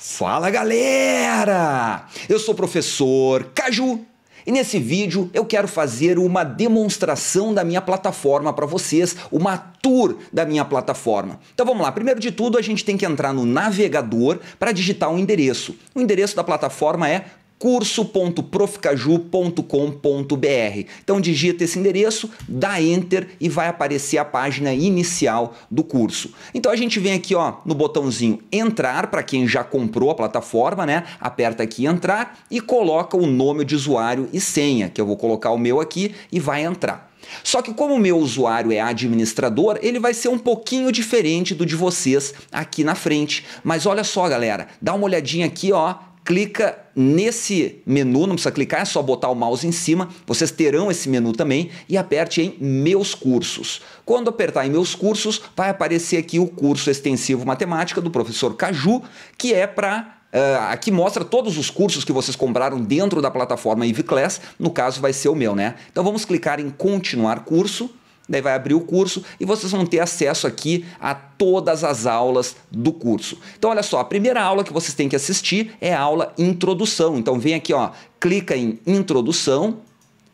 Fala galera! Eu sou o professor Caju e nesse vídeo eu quero fazer uma demonstração da minha plataforma para vocês, uma tour da minha plataforma. Então vamos lá, primeiro de tudo a gente tem que entrar no navegador para digitar um endereço. O endereço da plataforma é curso.profcaju.com.br. Então digita esse endereço, dá enter e vai aparecer a página inicial do curso. Então a gente vem aqui, ó, no botãozinho entrar para quem já comprou a plataforma, né? Aperta aqui entrar e coloca o nome de usuário e senha, que eu vou colocar o meu aqui e vai entrar. Só que como o meu usuário é administrador, ele vai ser um pouquinho diferente do de vocês aqui na frente. Mas olha só, galera, dá uma olhadinha aqui, ó, clica nesse menu, não precisa clicar, é só botar o mouse em cima, vocês terão esse menu também e aperte em Meus Cursos. Quando apertar em Meus Cursos, vai aparecer aqui o curso extensivo matemática do professor Caju, que é para Uh, eh, aqui mostra todos os cursos que vocês compraram dentro da plataforma eVclass no caso vai ser o meu, né? Então vamos clicar em continuar curso daí vai abrir o curso e vocês vão ter acesso aqui a todas as aulas do curso. Então olha só, a primeira aula que vocês têm que assistir é a aula introdução. Então vem aqui, ó, clica em introdução,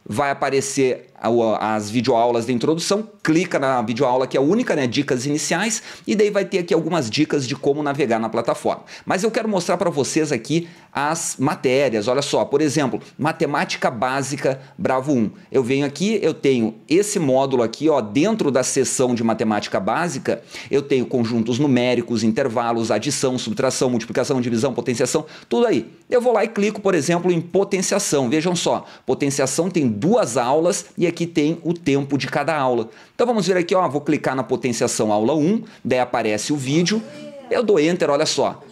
vai aparecer as videoaulas da introdução, clica na videoaula que é a única, né, dicas iniciais, e daí vai ter aqui algumas dicas de como navegar na plataforma. Mas eu quero mostrar para vocês aqui as matérias. Olha só, por exemplo, matemática básica Bravo 1. Eu venho aqui, eu tenho esse módulo aqui, ó, dentro da seção de matemática básica, eu tenho conjuntos numéricos, intervalos, adição, subtração, multiplicação, divisão, potenciação, tudo aí. Eu vou lá e clico, por exemplo, em potenciação. Vejam só, potenciação tem duas aulas e aqui aqui tem o tempo de cada aula. Então vamos ver aqui, ó, vou clicar na potenciação aula 1, daí aparece o vídeo, eu dou enter, olha só.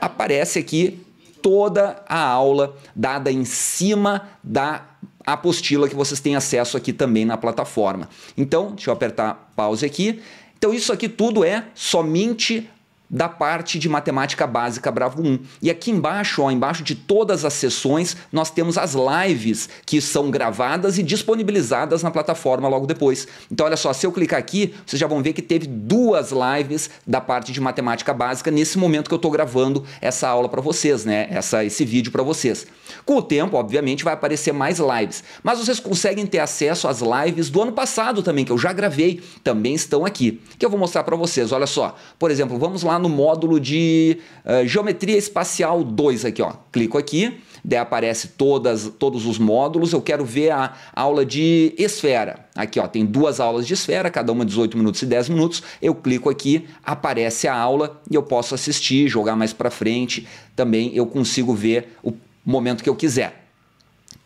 Aparece aqui toda a aula dada em cima da apostila que vocês têm acesso aqui também na plataforma. Então, deixa eu apertar pause aqui. Então isso aqui tudo é somente da parte de matemática básica Bravo 1. E aqui embaixo, ó, embaixo de todas as sessões, nós temos as lives que são gravadas e disponibilizadas na plataforma logo depois. Então, olha só, se eu clicar aqui, vocês já vão ver que teve duas lives da parte de matemática básica nesse momento que eu estou gravando essa aula para vocês, né? Essa, esse vídeo para vocês. Com o tempo, obviamente, vai aparecer mais lives, mas vocês conseguem ter acesso às lives do ano passado também, que eu já gravei, também estão aqui, que eu vou mostrar para vocês. Olha só, por exemplo, vamos lá no módulo de uh, geometria espacial 2 aqui, ó. Clico aqui, daí aparece todas, todos os módulos. Eu quero ver a aula de esfera. Aqui, ó, tem duas aulas de esfera, cada uma 18 minutos e 10 minutos. Eu clico aqui, aparece a aula e eu posso assistir, jogar mais para frente. Também eu consigo ver o momento que eu quiser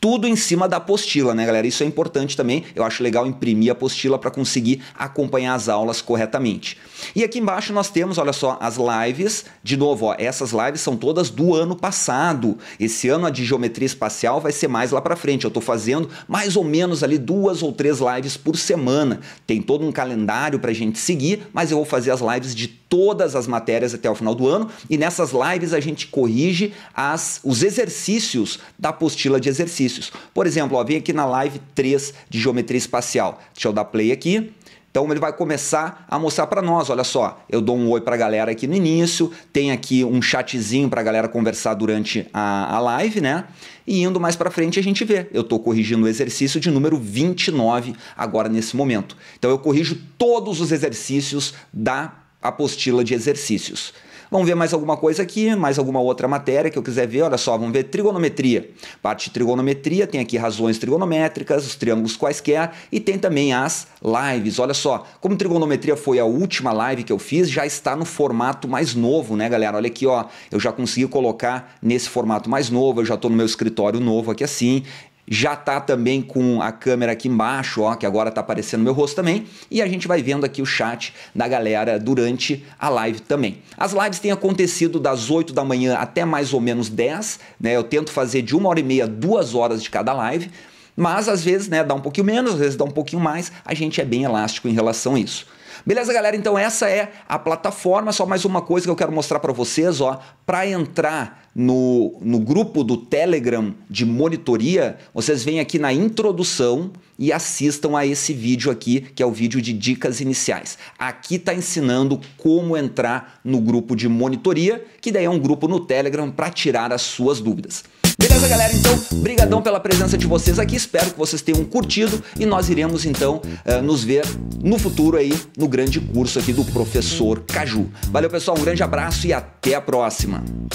tudo em cima da apostila, né, galera? Isso é importante também. Eu acho legal imprimir a apostila para conseguir acompanhar as aulas corretamente. E aqui embaixo nós temos, olha só, as lives. De novo, ó, essas lives são todas do ano passado. Esse ano a de geometria espacial vai ser mais lá para frente. Eu estou fazendo mais ou menos ali duas ou três lives por semana. Tem todo um calendário para a gente seguir, mas eu vou fazer as lives de todas as matérias até o final do ano. E nessas lives a gente corrige as, os exercícios da apostila de exercício exercícios. Por exemplo, ó, vem aqui na live 3 de geometria espacial. Deixa eu dar play aqui. Então ele vai começar a mostrar para nós, olha só, eu dou um oi para a galera aqui no início, tem aqui um chatzinho para a galera conversar durante a, a live, né? E indo mais para frente a gente vê. Eu estou corrigindo o exercício de número 29 agora nesse momento. Então eu corrijo todos os exercícios da apostila de exercícios. Vamos ver mais alguma coisa aqui, mais alguma outra matéria que eu quiser ver. Olha só, vamos ver trigonometria. Parte de trigonometria tem aqui razões trigonométricas, os triângulos quaisquer e tem também as lives. Olha só, como trigonometria foi a última live que eu fiz, já está no formato mais novo, né, galera? Olha aqui, ó, eu já consegui colocar nesse formato mais novo, eu já estou no meu escritório novo aqui assim já tá também com a câmera aqui embaixo, ó, que agora tá aparecendo meu rosto também, e a gente vai vendo aqui o chat da galera durante a live também. As lives têm acontecido das 8 da manhã até mais ou menos 10, né? Eu tento fazer de uma hora e meia, duas horas de cada live, mas às vezes, né, dá um pouquinho menos, às vezes dá um pouquinho mais, a gente é bem elástico em relação a isso. Beleza, galera? Então essa é a plataforma. Só mais uma coisa que eu quero mostrar para vocês, ó, para entrar no, no grupo do Telegram de monitoria, vocês vêm aqui na introdução e assistam a esse vídeo aqui, que é o vídeo de dicas iniciais. Aqui está ensinando como entrar no grupo de monitoria, que daí é um grupo no Telegram para tirar as suas dúvidas. Beleza, galera? Então, brigadão pela presença de vocês aqui. Espero que vocês tenham curtido e nós iremos então eh, nos ver no futuro aí no grande curso aqui do professor Caju. Valeu, pessoal. Um grande abraço e até a próxima.